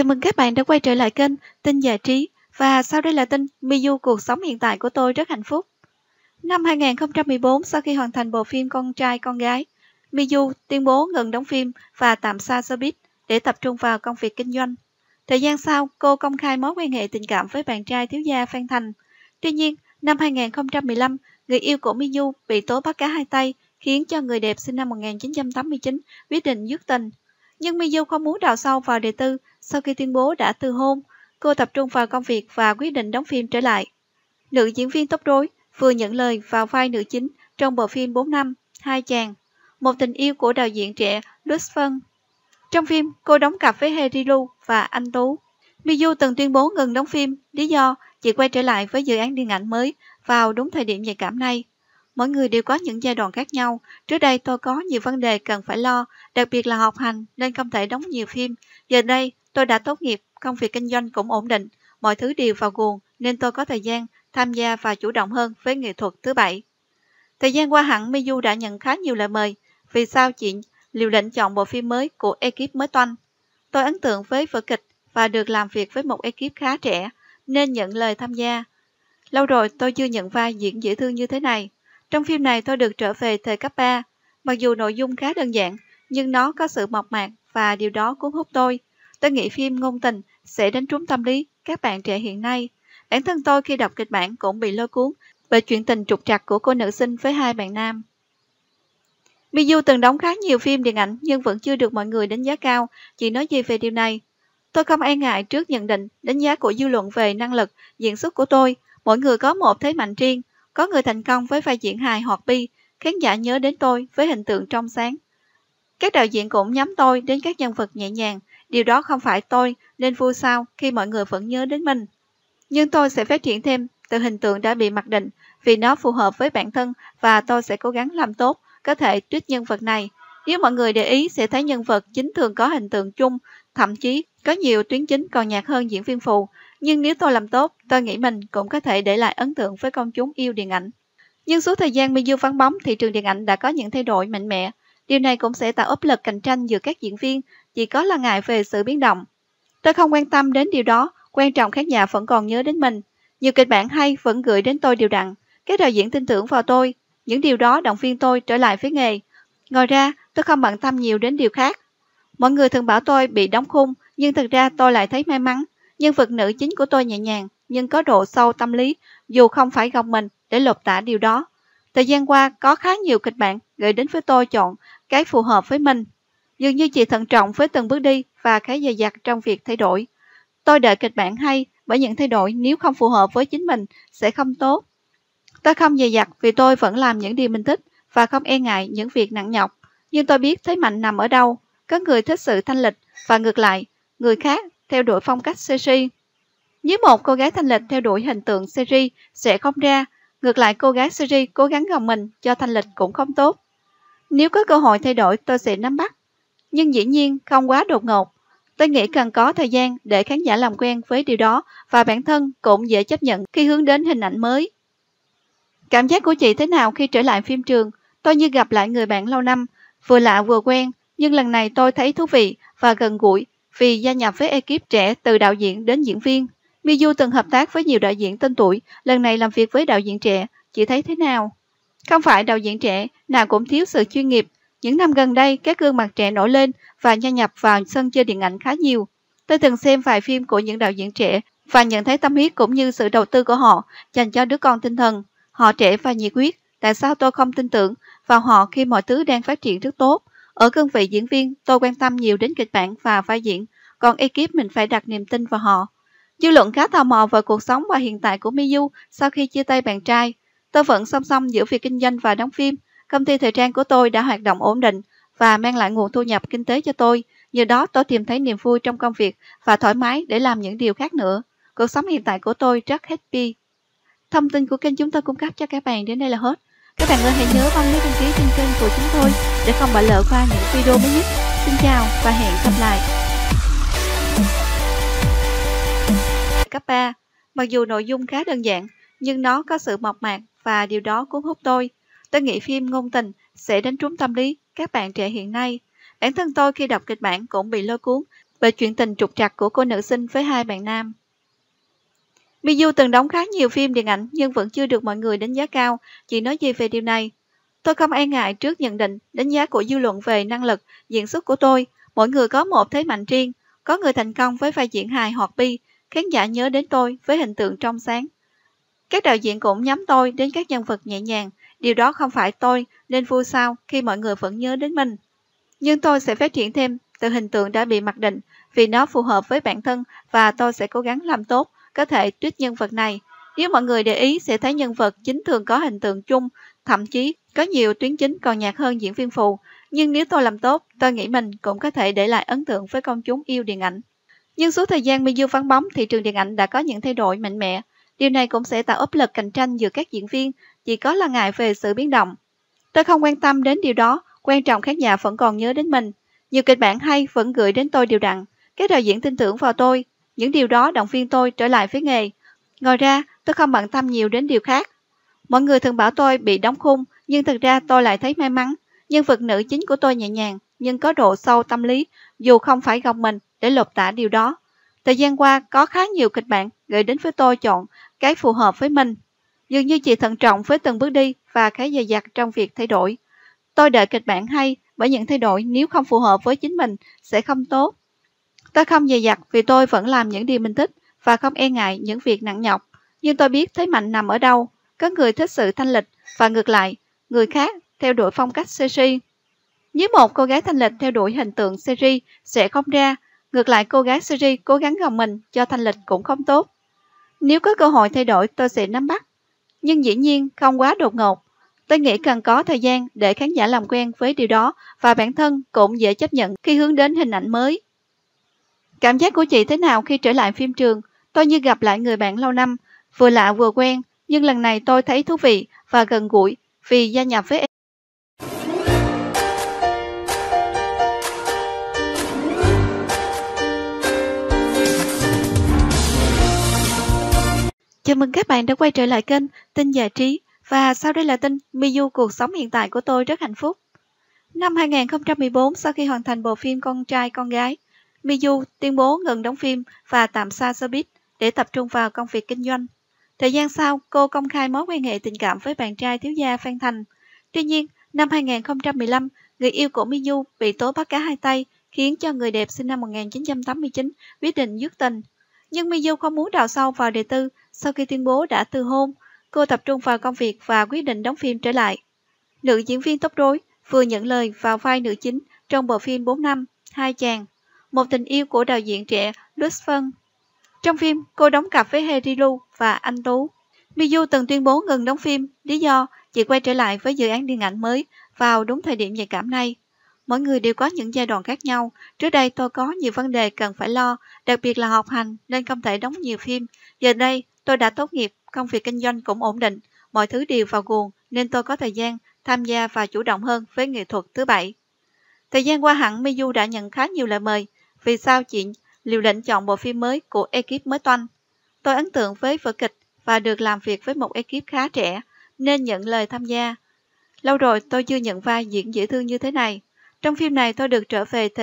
Chào mừng các bạn đã quay trở lại kênh Tin Giải Trí và sau đây là tin Miu cuộc sống hiện tại của tôi rất hạnh phúc. Năm 2014, sau khi hoàn thành bộ phim Con trai con gái, Miu tuyên bố ngừng đóng phim và tạm xa showbiz để tập trung vào công việc kinh doanh. Thời gian sau, cô công khai mối quan hệ tình cảm với bạn trai thiếu gia Phan Thành. Tuy nhiên, năm 2015, người yêu của Miu bị tố bắt cá hai tay khiến cho người đẹp sinh năm 1989 quyết định dứt tình. Nhưng Mizu không muốn đào sâu vào đề tư sau khi tuyên bố đã từ hôn. Cô tập trung vào công việc và quyết định đóng phim trở lại. Nữ diễn viên tóc đối vừa nhận lời vào vai nữ chính trong bộ phim 4 năm, Hai chàng, một tình yêu của đạo diễn trẻ Lutz Phân. Trong phim, cô đóng cặp với Lu và anh Tú. Mizu từng tuyên bố ngừng đóng phim, lý do chị quay trở lại với dự án điện ảnh mới vào đúng thời điểm nhạy cảm này mỗi người đều có những giai đoạn khác nhau. Trước đây tôi có nhiều vấn đề cần phải lo, đặc biệt là học hành nên không thể đóng nhiều phim. Giờ đây tôi đã tốt nghiệp, công việc kinh doanh cũng ổn định, mọi thứ đều vào guồng nên tôi có thời gian tham gia và chủ động hơn với nghệ thuật thứ bảy. Thời gian qua hẳn Miu đã nhận khá nhiều lời mời. Vì sao chị liều lĩnh chọn bộ phim mới của ekip mới toanh? Tôi ấn tượng với vở kịch và được làm việc với một ekip khá trẻ nên nhận lời tham gia. Lâu rồi tôi chưa nhận vai diễn dễ thương như thế này. Trong phim này tôi được trở về thời cấp 3, mặc dù nội dung khá đơn giản, nhưng nó có sự mộc mạc và điều đó cuốn hút tôi. Tôi nghĩ phim ngôn tình sẽ đánh trúng tâm lý các bạn trẻ hiện nay. Bản thân tôi khi đọc kịch bản cũng bị lôi cuốn bởi chuyện tình trục trặc của cô nữ sinh với hai bạn nam. Miu từng đóng khá nhiều phim điện ảnh nhưng vẫn chưa được mọi người đánh giá cao, chỉ nói gì về điều này. Tôi không e ngại trước nhận định đánh giá của dư luận về năng lực, diễn xuất của tôi. Mỗi người có một thế mạnh riêng, có người thành công với vai diễn hài hoặc bi, khán giả nhớ đến tôi với hình tượng trong sáng. Các đạo diễn cũng nhắm tôi đến các nhân vật nhẹ nhàng, điều đó không phải tôi nên vui sao khi mọi người vẫn nhớ đến mình. Nhưng tôi sẽ phát triển thêm từ hình tượng đã bị mặc định vì nó phù hợp với bản thân và tôi sẽ cố gắng làm tốt, có thể trích nhân vật này. Nếu mọi người để ý sẽ thấy nhân vật chính thường có hình tượng chung, thậm chí có nhiều tuyến chính còn nhạt hơn diễn viên phụ, nhưng nếu tôi làm tốt, tôi nghĩ mình cũng có thể để lại ấn tượng với công chúng yêu điện ảnh. Nhưng suốt thời gian Miyu vắng bóng, thị trường điện ảnh đã có những thay đổi mạnh mẽ. Điều này cũng sẽ tạo áp lực cạnh tranh giữa các diễn viên, chỉ có là ngại về sự biến động. Tôi không quan tâm đến điều đó, quan trọng khán giả vẫn còn nhớ đến mình. Nhiều kịch bản hay vẫn gửi đến tôi điều đặn. Các đạo diễn tin tưởng vào tôi. Những điều đó động viên tôi trở lại với nghề. Ngoài ra, tôi không bận tâm nhiều đến điều khác. Mọi người thường bảo tôi bị đóng khung, nhưng thật ra tôi lại thấy may mắn Nhân vật nữ chính của tôi nhẹ nhàng nhưng có độ sâu tâm lý dù không phải gồng mình để lột tả điều đó. Thời gian qua có khá nhiều kịch bản gửi đến với tôi chọn cái phù hợp với mình. Dường như chị thận trọng với từng bước đi và khá dày dặt trong việc thay đổi. Tôi đợi kịch bản hay bởi những thay đổi nếu không phù hợp với chính mình sẽ không tốt. Tôi không dày dặt vì tôi vẫn làm những điều mình thích và không e ngại những việc nặng nhọc. Nhưng tôi biết thế mạnh nằm ở đâu. Có người thích sự thanh lịch và ngược lại, người khác theo đuổi phong cách series. Nếu một cô gái thanh lịch theo đuổi hình tượng series sẽ không ra, ngược lại cô gái series cố gắng gồng mình cho thanh lịch cũng không tốt. Nếu có cơ hội thay đổi tôi sẽ nắm bắt, nhưng dĩ nhiên không quá đột ngột. Tôi nghĩ cần có thời gian để khán giả làm quen với điều đó và bản thân cũng dễ chấp nhận khi hướng đến hình ảnh mới. Cảm giác của chị thế nào khi trở lại phim trường? Tôi như gặp lại người bạn lâu năm, vừa lạ vừa quen, nhưng lần này tôi thấy thú vị và gần gũi vì gia nhập với ekip trẻ từ đạo diễn đến diễn viên, miu từng hợp tác với nhiều đạo diễn tên tuổi, lần này làm việc với đạo diễn trẻ, chị thấy thế nào? Không phải đạo diễn trẻ nào cũng thiếu sự chuyên nghiệp. Những năm gần đây, các gương mặt trẻ nổi lên và gia nhập vào sân chơi điện ảnh khá nhiều. Tôi từng xem vài phim của những đạo diễn trẻ và nhận thấy tâm huyết cũng như sự đầu tư của họ dành cho đứa con tinh thần. Họ trẻ và nhiệt huyết, tại sao tôi không tin tưởng vào họ khi mọi thứ đang phát triển rất tốt? Ở cương vị diễn viên, tôi quan tâm nhiều đến kịch bản và vai diễn, còn ekip mình phải đặt niềm tin vào họ. Dư luận khá tò mò về cuộc sống và hiện tại của Miu sau khi chia tay bạn trai. Tôi vẫn song song giữa việc kinh doanh và đóng phim. Công ty thời trang của tôi đã hoạt động ổn định và mang lại nguồn thu nhập kinh tế cho tôi. Nhờ đó tôi tìm thấy niềm vui trong công việc và thoải mái để làm những điều khác nữa. Cuộc sống hiện tại của tôi rất happy. Thông tin của kênh chúng tôi cung cấp cho các bạn đến đây là hết. Các bạn ơi hãy nhớ bấm nút đăng ký trên kênh của chúng tôi để không bỏ lỡ qua những video mới nhất. Xin chào và hẹn gặp lại. Cấp 3 Mặc dù nội dung khá đơn giản, nhưng nó có sự mộc mạc và điều đó cuốn hút tôi. Tôi nghĩ phim ngôn tình sẽ đánh trúng tâm lý các bạn trẻ hiện nay. Bản thân tôi khi đọc kịch bản cũng bị lôi cuốn về chuyện tình trục trặc của cô nữ sinh với hai bạn nam. Miu từng đóng khá nhiều phim điện ảnh nhưng vẫn chưa được mọi người đánh giá cao, chị nói gì về điều này. Tôi không e ngại trước nhận định, đánh giá của dư luận về năng lực, diễn xuất của tôi. Mỗi người có một thế mạnh riêng, có người thành công với vai diễn hài hoặc bi, khán giả nhớ đến tôi với hình tượng trong sáng. Các đạo diễn cũng nhắm tôi đến các nhân vật nhẹ nhàng, điều đó không phải tôi nên vui sao khi mọi người vẫn nhớ đến mình. Nhưng tôi sẽ phát triển thêm từ hình tượng đã bị mặc định vì nó phù hợp với bản thân và tôi sẽ cố gắng làm tốt, có thể tuyết nhân vật này. Nếu mọi người để ý sẽ thấy nhân vật chính thường có hình tượng chung, thậm chí có nhiều tuyến chính còn nhạt hơn diễn viên phụ, nhưng nếu tôi làm tốt, tôi nghĩ mình cũng có thể để lại ấn tượng với công chúng yêu điện ảnh. Nhưng suốt thời gian Miu vắng bóng, thị trường điện ảnh đã có những thay đổi mạnh mẽ. Điều này cũng sẽ tạo áp lực cạnh tranh giữa các diễn viên, chỉ có là ngại về sự biến động. Tôi không quan tâm đến điều đó, quan trọng khán giả vẫn còn nhớ đến mình. Nhiều kịch bản hay vẫn gửi đến tôi điều đặn. Các đạo diễn tin tưởng vào tôi. Những điều đó động viên tôi trở lại với nghề. Ngoài ra, tôi không bận tâm nhiều đến điều khác. Mọi người thường bảo tôi bị đóng khung, nhưng thực ra tôi lại thấy may mắn. Nhân vật nữ chính của tôi nhẹ nhàng, nhưng có độ sâu tâm lý, dù không phải gồng mình để lột tả điều đó. Thời gian qua, có khá nhiều kịch bản gửi đến với tôi chọn cái phù hợp với mình. Dường như chị thận trọng với từng bước đi và khá dày dặt trong việc thay đổi. Tôi đợi kịch bản hay, bởi những thay đổi nếu không phù hợp với chính mình sẽ không tốt. Tôi không dày dặt vì tôi vẫn làm những điều mình thích và không e ngại những việc nặng nhọc. Nhưng tôi biết thế mạnh nằm ở đâu. Có người thích sự thanh lịch và ngược lại, người khác theo đuổi phong cách Seiji. Nếu một cô gái thanh lịch theo đuổi hình tượng Seiji sẽ không ra, ngược lại cô gái Seiji cố gắng gồng mình cho thanh lịch cũng không tốt. Nếu có cơ hội thay đổi tôi sẽ nắm bắt, nhưng dĩ nhiên không quá đột ngột. Tôi nghĩ cần có thời gian để khán giả làm quen với điều đó và bản thân cũng dễ chấp nhận khi hướng đến hình ảnh mới. Cảm giác của chị thế nào khi trở lại phim trường? Tôi như gặp lại người bạn lâu năm, vừa lạ vừa quen, nhưng lần này tôi thấy thú vị và gần gũi vì gia nhập với Chào mừng các bạn đã quay trở lại kênh Tin Giải Trí và sau đây là tin Miu Cuộc Sống Hiện Tại của tôi rất hạnh phúc. Năm 2014, sau khi hoàn thành bộ phim Con trai con gái, Miu tuyên bố ngừng đóng phim và tạm xa showbiz để tập trung vào công việc kinh doanh. Thời gian sau, cô công khai mối quan hệ tình cảm với bạn trai thiếu gia Phan Thành. Tuy nhiên, năm 2015, người yêu của Miu bị tố bắt cá hai tay, khiến cho người đẹp sinh năm 1989 quyết định dứt tình. Nhưng Miu không muốn đào sâu vào đề tư sau khi tuyên bố đã từ hôn. Cô tập trung vào công việc và quyết định đóng phim trở lại. Nữ diễn viên tóc rối vừa nhận lời vào vai nữ chính trong bộ phim 4 năm, Hai chàng. Một tình yêu của đạo diễn trẻ Lutz Phân trong phim, cô đóng cặp với Herilu và anh Tú. Miu từng tuyên bố ngừng đóng phim, lý do chị quay trở lại với dự án điện ảnh mới vào đúng thời điểm nhạy cảm này. Mỗi người đều có những giai đoạn khác nhau. Trước đây tôi có nhiều vấn đề cần phải lo, đặc biệt là học hành nên không thể đóng nhiều phim. Giờ đây tôi đã tốt nghiệp, công việc kinh doanh cũng ổn định, mọi thứ đều vào guồng nên tôi có thời gian tham gia và chủ động hơn với nghệ thuật thứ bảy. Thời gian qua hẳn Miu đã nhận khá nhiều lời mời. Vì sao chị liều lĩnh chọn bộ phim mới của ekip mới toanh. Tôi ấn tượng với vở kịch và được làm việc với một ekip khá trẻ nên nhận lời tham gia. Lâu rồi tôi chưa nhận vai diễn dễ thương như thế này. Trong phim này tôi được trở về thời